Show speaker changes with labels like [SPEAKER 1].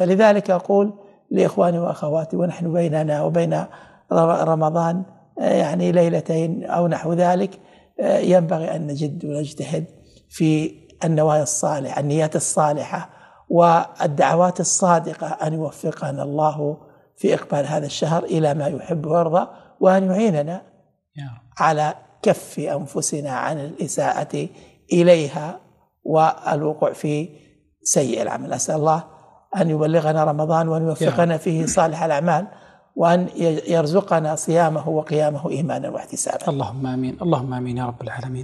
[SPEAKER 1] فلذلك أقول لإخواني وأخواتي ونحن بيننا وبين رمضان آه، يعني ليلتين أو نحو ذلك آه، ينبغي أن نجد ونجتهد في النوايا الصالحة النيات الصالحة والدعوات الصادقة أن يوفقنا الله في إقبال هذا الشهر إلى ما يحب ويرضى وأن يعيننا على كف أنفسنا عن الإساءة إليها والوقوع في سيء العمل أسأل الله أن يبلغنا رمضان وأن يوفقنا نعم. فيه صالح الأعمال وأن يرزقنا صيامه وقيامه إيمانا
[SPEAKER 2] واحتسابا اللهم آمين اللهم آمين يا رب العالمين